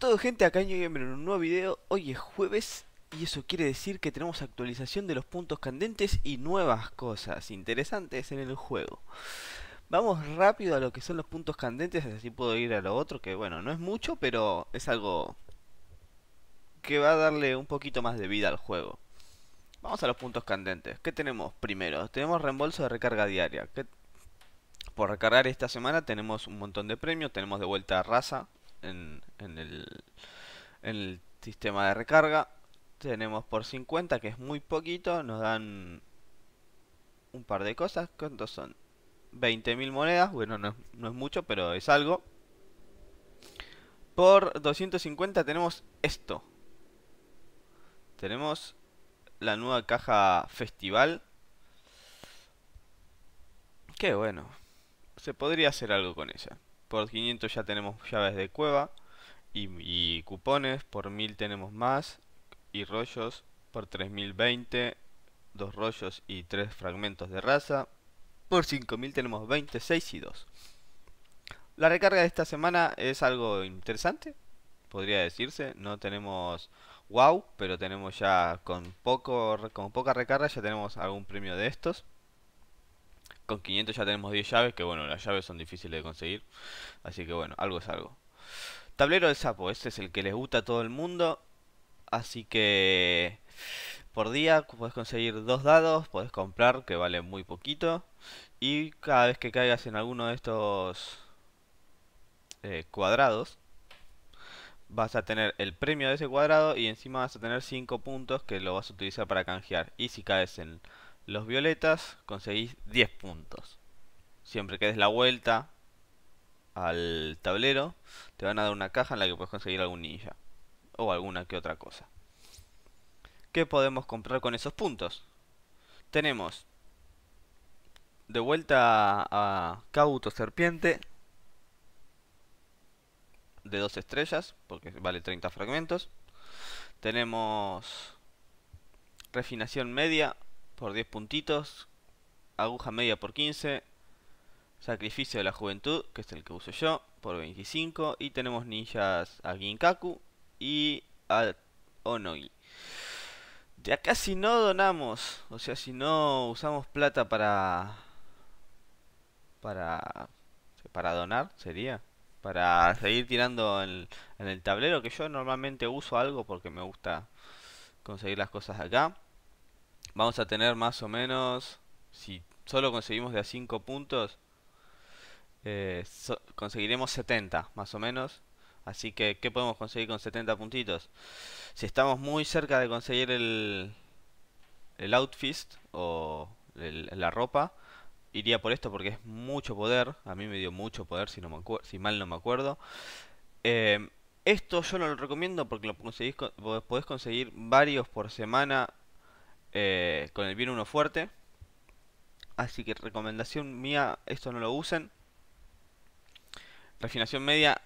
todo gente, acá en en un nuevo video, hoy es jueves y eso quiere decir que tenemos actualización de los puntos candentes y nuevas cosas interesantes en el juego. Vamos rápido a lo que son los puntos candentes, así puedo ir a lo otro, que bueno, no es mucho, pero es algo que va a darle un poquito más de vida al juego. Vamos a los puntos candentes. ¿Qué tenemos primero? Tenemos reembolso de recarga diaria. por recargar esta semana tenemos un montón de premios, tenemos de vuelta a raza, en, el, sistema de recarga. Tenemos por 50, que es muy poquito, nos dan un par de cosas. ¿Cuántos son? 20.000 monedas, bueno, no, no es mucho, pero es algo. Por 250 tenemos esto. Tenemos la nueva caja festival. Qué bueno. Se podría hacer algo con ella. Por 500 ya tenemos llaves de cueva y, cupones. Por 1000 tenemos más y rollos. Por 3020, dos rollos y tres fragmentos de raza. Por 5000 tenemos 26 y 2. La recarga de esta semana es algo interesante, podría decirse. No tenemos wow, pero tenemos ya con poco con poca recarga ya tenemos algún premio de estos. Con 500 ya tenemos 10 llaves, que bueno, las llaves son difíciles de conseguir. Así que bueno, algo es algo. Tablero del sapo, este es el que les gusta a todo el mundo. Así que por día puedes conseguir dos dados, puedes comprar, que vale muy poquito. Y cada vez que caigas en alguno de estos eh, cuadrados, vas a tener el premio de ese cuadrado y encima vas a tener 5 puntos que lo vas a utilizar para canjear. Y si caes en los violetas conseguís 10 puntos. Siempre que des la vuelta al tablero, te van a dar una caja en la que puedes conseguir algún ninja. O alguna que otra cosa. ¿Qué podemos comprar con esos puntos? Tenemos de vuelta a Cauto Serpiente de dos estrellas, porque vale 30 fragmentos. Tenemos refinación media por 10 puntitos. Aguja media por 15. Sacrificio de la Juventud, que es el que uso yo, por 25. Y tenemos ninjas a Ginkaku y a Onogi De acá si no donamos, o sea, si no usamos plata para... Para... Para donar, sería. Para seguir tirando en, en el tablero, que yo normalmente uso algo porque me gusta conseguir las cosas acá. Vamos a tener más o menos, si solo conseguimos de a 5 puntos, eh, conseguiremos 70 más o menos. Así que, ¿qué podemos conseguir con 70 puntitos? Si estamos muy cerca de conseguir el, el outfit o la ropa, iría por esto porque es mucho poder. A mí me dio mucho poder, si, no me si mal no me acuerdo. Eh, esto yo no lo recomiendo porque lo conseguís, podés conseguir varios por semana eh, con el bien uno fuerte. Así que recomendación mía, esto no lo usen. Refinación media,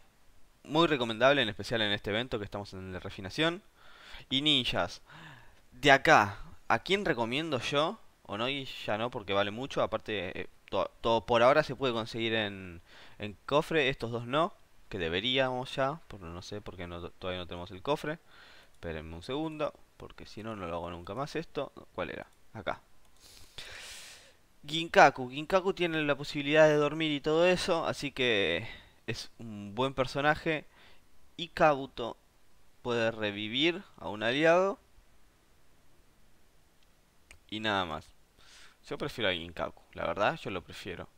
muy recomendable, en especial en este evento que estamos en el de refinación. Y ninjas, de acá, ¿a quién recomiendo yo? O no, y ya no, porque vale mucho. Aparte, eh, todo, por ahora se puede conseguir en, cofre, estos dos no. Que deberíamos ya, Pero no sé, porque no, todavía no tenemos el cofre. Espérenme un segundo. Porque si no, no lo hago nunca más esto. ¿Cuál era? Acá. Ginkaku. Ginkaku tiene la posibilidad de dormir y todo eso, así que es un buen personaje. Y Kabuto puede revivir a un aliado. Y nada más. Yo prefiero a Ginkaku, la verdad, yo lo prefiero.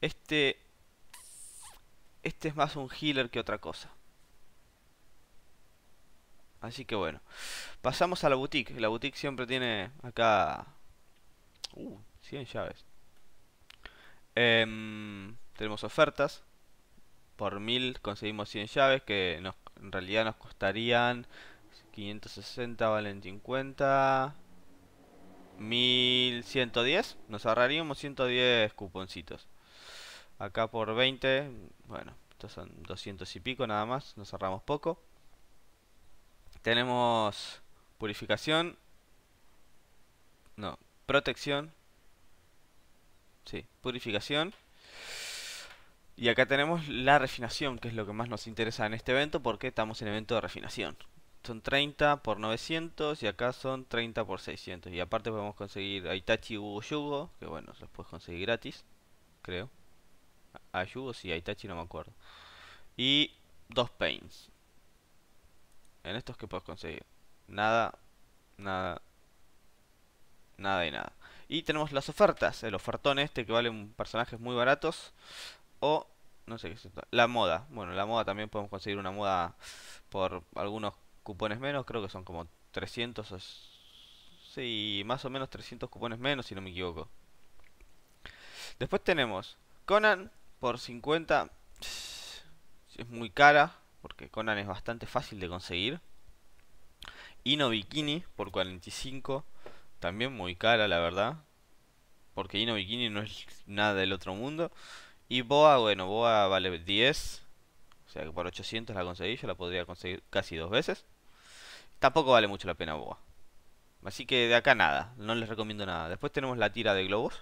Este... Este es más un healer que otra cosa. Así que bueno. Pasamos a la boutique. La boutique siempre tiene acá... Uh, 100 llaves. Em, tenemos ofertas. Por 1000 conseguimos 100 llaves que en realidad nos costarían 560, valen 50. 1110. Nos ahorraríamos 110 cuponcitos. Acá por 20. Bueno, estos son 200 y pico nada más. Nos ahorramos poco. Tenemos purificación. No, protección. Sí, purificación. Y acá tenemos la refinación, que es lo que más nos interesa en este evento, porque estamos en evento de refinación. Son 30 por 900 y acá son 30 por 600. Y aparte podemos conseguir Aitachi Hugo Yugo, que bueno, los puedes conseguir gratis, creo. A sí, Itachi no me acuerdo. Y dos paints. En estos que puedes conseguir. Nada, nada, nada y nada. Y tenemos las ofertas, el ofertón este que valen personajes muy baratos. O, no sé qué es esto, la moda. Bueno, la moda también podemos conseguir una moda por algunos cupones menos. Creo que son como 300 o... Sí, más o menos 300 cupones menos si no me equivoco. Después tenemos Conan por 50. Es muy cara porque Conan es bastante fácil de conseguir. Ino Bikini por 45, también muy cara la verdad, porque Ino Bikini no es nada del otro mundo. Y Boa, bueno, Boa vale 10, o sea que por 800 la conseguí, yo la podría conseguir casi dos veces. Tampoco vale mucho la pena Boa. Así que de acá nada, no les recomiendo nada. Después tenemos la tira de globos,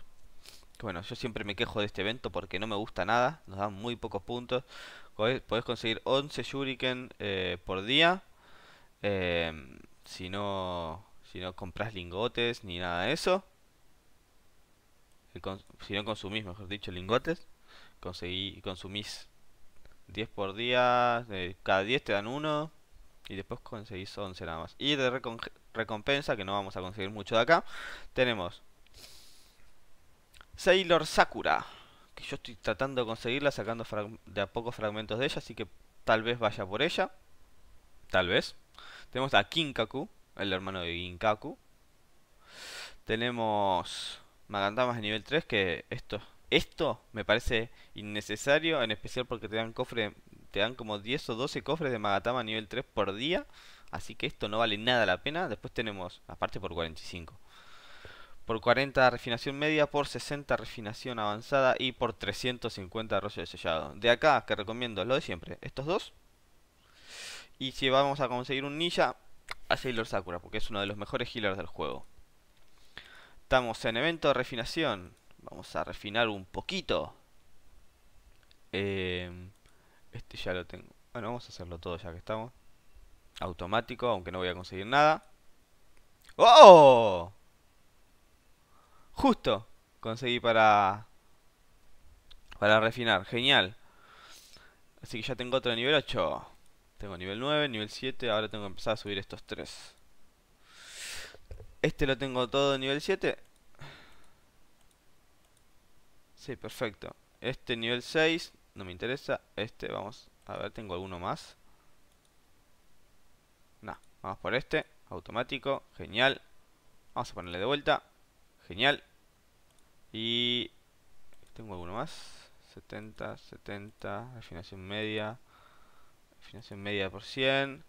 bueno, yo siempre me quejo de este evento porque no me gusta nada. Nos dan muy pocos puntos. Podés conseguir 11 shuriken eh, por día. Eh, si no si no compras lingotes ni nada de eso. Si no consumís, mejor dicho, lingotes. Conseguí, consumís 10 por día. Eh, cada 10 te dan uno. Y después conseguís 11 nada más. Y de recompensa, que no vamos a conseguir mucho de acá, tenemos Sailor Sakura, que yo estoy tratando de conseguirla sacando de a pocos fragmentos de ella, así que tal vez vaya por ella. Tal vez. Tenemos a Kinkaku, el hermano de Ginkaku. Tenemos magatamas de nivel 3, que esto, esto me parece innecesario, en especial porque te dan cofre, te dan como 10 o 12 cofres de Magatama nivel 3 por día. Así que esto no vale nada la pena. Después tenemos, aparte por 45 por 40 refinación media, por 60 refinación avanzada y por 350 rollo de sellado. De acá, que recomiendo lo de siempre, estos dos. Y si vamos a conseguir un ninja, a Sailor Sakura, porque es uno de los mejores healers del juego. Estamos en evento de refinación. Vamos a refinar un poquito. Em, este ya lo tengo. Bueno, vamos a hacerlo todo ya que estamos. Automático, aunque no voy a conseguir nada. ¡Oh! Justo conseguí para para refinar. Genial. Así que ya tengo otro nivel 8. Tengo nivel 9, nivel 7. Ahora tengo que empezar a subir estos 3. Este lo tengo todo nivel 7. Sí, perfecto. Este nivel 6. No me interesa. Este, vamos. A ver, tengo alguno más. No, vamos por este. Automático. Genial. Vamos a ponerle de vuelta. Genial. Y tengo alguno más. 70, 70, afinación media. Afinación media por 100.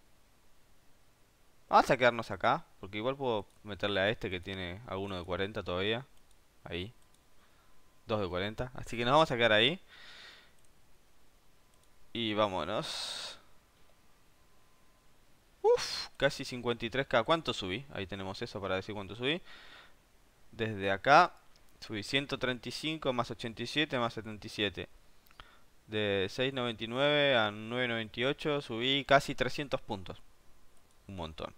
Vamos a quedarnos acá, porque igual puedo meterle a este que tiene alguno de 40 todavía. Ahí. 2 de 40. Así que nos vamos a quedar ahí. Y vámonos. Uf, casi 53k. ¿Cuánto subí? Ahí tenemos eso para decir cuánto subí. Desde acá Subí 135 más 87 más 77. De 6.99 a 9.98 subí casi 300 puntos. Un montón.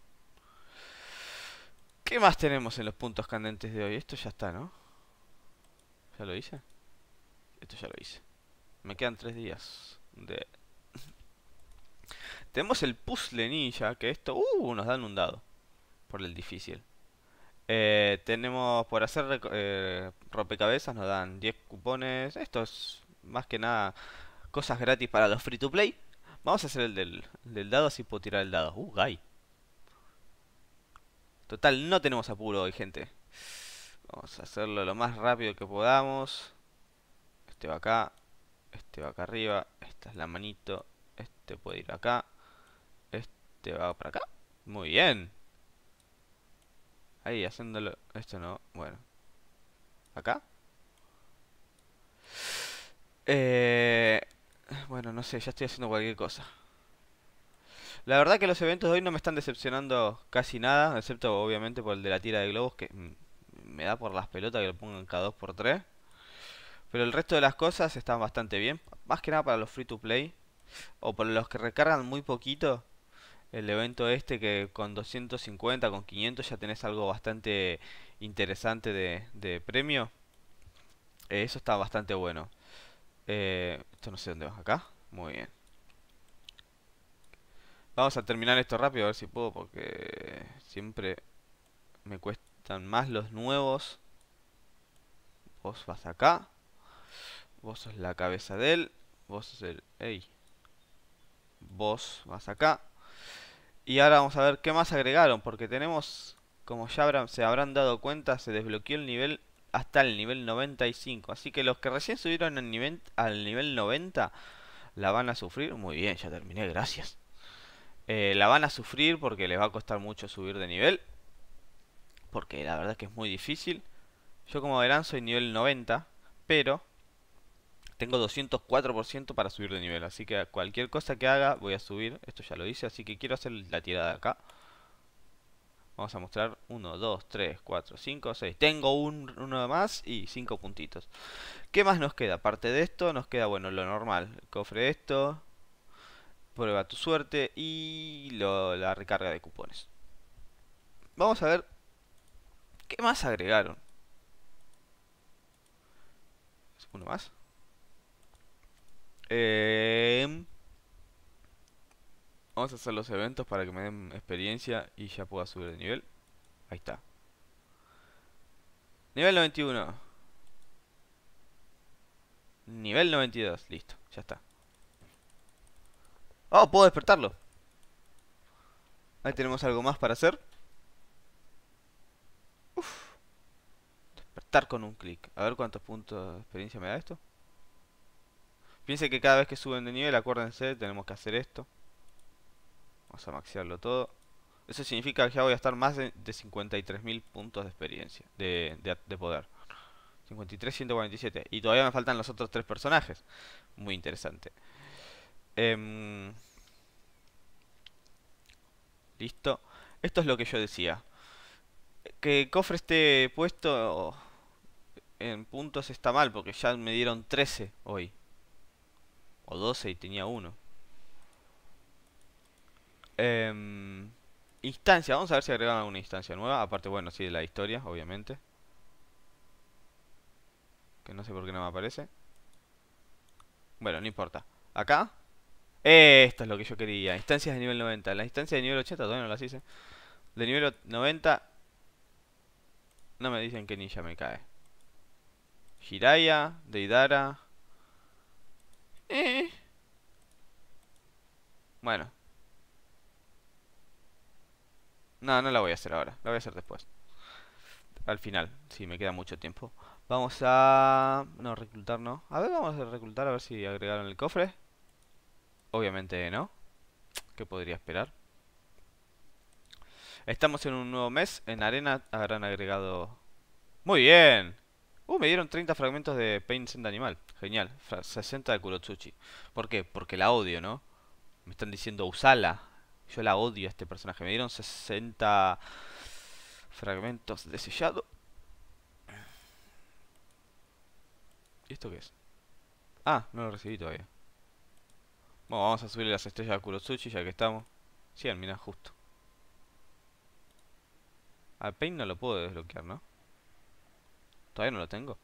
¿Qué más tenemos en los puntos candentes de hoy? Esto ya está, ¿no? ¿Ya lo hice? Esto ya lo hice. Me quedan tres días de... tenemos el puzzle ninja, que esto... ¡Uh! Nos dan un dado. Por el difícil. Eh, tenemos por hacer eh, rompecabezas, nos dan 10 cupones. Esto es más que nada cosas gratis para los free to play. Vamos a hacer el del, del dado, así puedo tirar el dado. Uh, guy. Total, no tenemos apuro hoy, gente. Vamos a hacerlo lo más rápido que podamos. Este va acá. Este va acá arriba. Esta es la manito. Este puede ir acá. Este va para acá. Muy bien. Ahí, haciéndolo... Esto no, bueno. ¿Acá? Eh, bueno, no sé, ya estoy haciendo cualquier cosa. La verdad que los eventos de hoy no me están decepcionando casi nada, excepto obviamente por el de la tira de globos, que me da por las pelotas que lo pongan cada 2x3. Pero el resto de las cosas están bastante bien, más que nada para los free to play, o para los que recargan muy poquito, el evento este que con 250, con 500 ya tenés algo bastante interesante de, premio. Eh, eso está bastante bueno. Eh, esto no sé dónde vas, acá. Muy bien. Vamos a terminar esto rápido, a ver si puedo, porque siempre me cuestan más los nuevos. Vos vas acá. Vos sos la cabeza de él. Vos sos el... ¡Ey! Vos vas acá. Y ahora vamos a ver qué más agregaron, porque tenemos, como ya se habrán dado cuenta, se desbloqueó el nivel hasta el nivel 95. Así que los que recién subieron al nivel, al nivel 90 la van a sufrir. Muy bien, ya terminé, gracias. Eh, la van a sufrir porque les va a costar mucho subir de nivel. Porque la verdad es que es muy difícil. Yo como verán soy nivel 90, pero tengo 204% para subir de nivel, así que cualquier cosa que haga voy a subir. Esto ya lo hice, así que quiero hacer la tirada acá. Vamos a mostrar 1, 2, 3, 4, 5, 6. Tengo un, uno más y 5 puntitos. ¿Qué más nos queda? Aparte de esto, nos queda, bueno, lo normal. cofre esto, prueba tu suerte y la recarga de cupones. Vamos a ver qué más agregaron. ¿Uno más? Em, vamos a hacer los eventos para que me den experiencia y ya pueda subir de nivel. Ahí está. Nivel 91. Nivel 92. Listo, ya está. Oh, puedo despertarlo. Ahí tenemos algo más para hacer. Despertar con un clic. A ver cuántos puntos de experiencia me da esto. Piense que cada vez que suben de nivel, acuérdense, tenemos que hacer esto. Vamos a maxearlo todo. Eso significa que ya voy a estar más de, 53.000 puntos de experiencia, de, de, poder. 53.147. Y todavía me faltan los otros tres personajes. Muy interesante. Em, listo. Esto es lo que yo decía. Que cofre esté puesto en puntos está mal, porque ya me dieron 13 hoy. O 12 y tenía uno. Em, instancia, vamos a ver si agregan alguna instancia nueva. Aparte, bueno, sí, de la historia, obviamente. Que no sé por qué no me aparece. Bueno, no importa. Acá. Esto es lo que yo quería. Instancias de nivel 90. Las instancias de nivel 80 todavía no las hice. De nivel 90. No me dicen que ninja me cae. Jiraya, Deidara. Bueno. No, no la voy a hacer ahora. La voy a hacer después. Al final, si me queda mucho tiempo. Vamos a... No, reclutar no. A ver, vamos a reclutar a ver si agregaron el cofre. Obviamente no. ¿Qué podría esperar? Estamos en un nuevo mes. En arena habrán agregado... ¡Muy bien! Uh, me dieron 30 fragmentos de Pain Send Animal. Genial. 60 de Kurotsuchi. ¿Por qué? Porque la odio, ¿no? Me están diciendo usala. Yo la odio a este personaje. Me dieron 60 fragmentos de sellado. ¿Y esto qué es? Ah, no lo recibí todavía. Bueno, vamos a subir las estrellas a Kurotsuchi ya que estamos. 100, mira, justo. Al Pain no lo puedo desbloquear, ¿no? Todavía no lo tengo.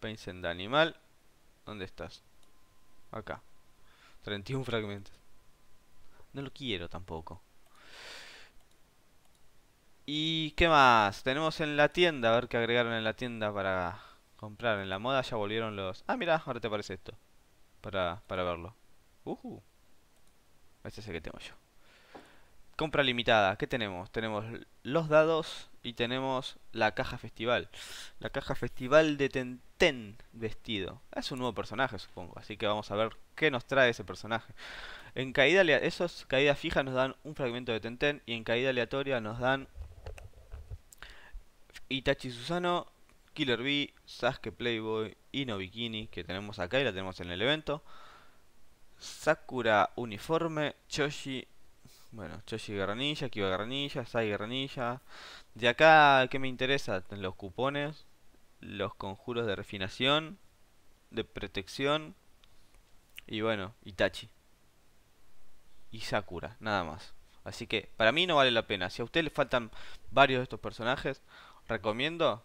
Painsen animal. ¿Dónde estás? Acá. 31 fragmentos. No lo quiero tampoco. ¿Y qué más? Tenemos en la tienda, a ver qué agregaron en la tienda para comprar. En la moda ya volvieron los... Ah, mira, ahora te parece esto. Para, para verlo. Uh Este es el que tengo yo. Compra limitada, ¿qué tenemos? Tenemos los dados y tenemos la caja festival. La caja festival de Tenten vestido. Es un nuevo personaje, supongo. Así que vamos a ver qué nos trae ese personaje. En caída esos caídas fijas nos dan un fragmento de Tenten y en caída aleatoria nos dan Itachi Susano, Killer Bee, Sasuke Playboy y No Bikini que tenemos acá y la tenemos en el evento. Sakura uniforme, Choshi bueno, Choshi Guerranilla, Kiva Guerranilla, Sai guerranilla De acá, ¿qué me interesa? Los cupones, los conjuros de refinación, de protección. Y bueno, Itachi. Y Sakura, nada más. Así que para mí no vale la pena. Si a usted le faltan varios de estos personajes, recomiendo.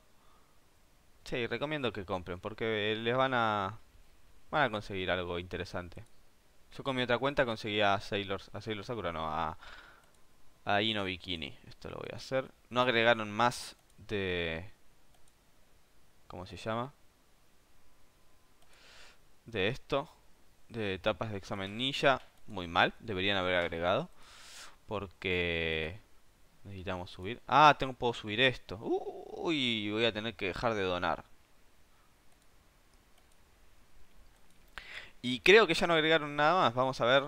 Sí, recomiendo que compren, porque les van a. Van a conseguir algo interesante. Yo con mi otra cuenta conseguí a Sailor, Sailor Sakura, no, a, a Ino Bikini. Esto lo voy a hacer. No agregaron más de... ¿Cómo se llama? De esto. De etapas de examen ninja. Muy mal. Deberían haber agregado. Porque... Necesitamos subir. Ah, tengo, puedo subir esto. Uy, voy a tener que dejar de donar. Y creo que ya no agregaron nada más. Vamos a ver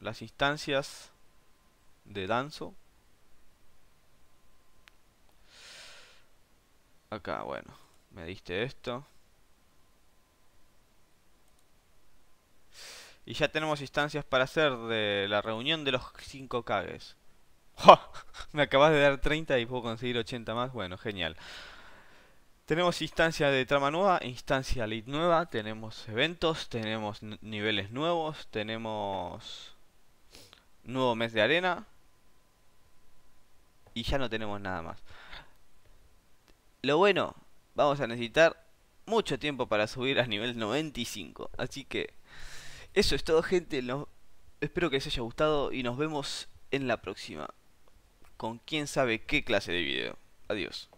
las instancias de Danzo. Acá, bueno, me diste esto. Y ya tenemos instancias para hacer de la reunión de los 5 cagues. Me acabas de dar 30 y puedo conseguir 80 más. Bueno, genial. Tenemos instancia de trama nueva, instancia lead nueva, tenemos eventos, tenemos niveles nuevos, tenemos nuevo mes de arena y ya no tenemos nada más. Lo bueno, vamos a necesitar mucho tiempo para subir a nivel 95, así que eso es todo gente, espero que les haya gustado y nos vemos en la próxima, con quién sabe qué clase de video. Adiós.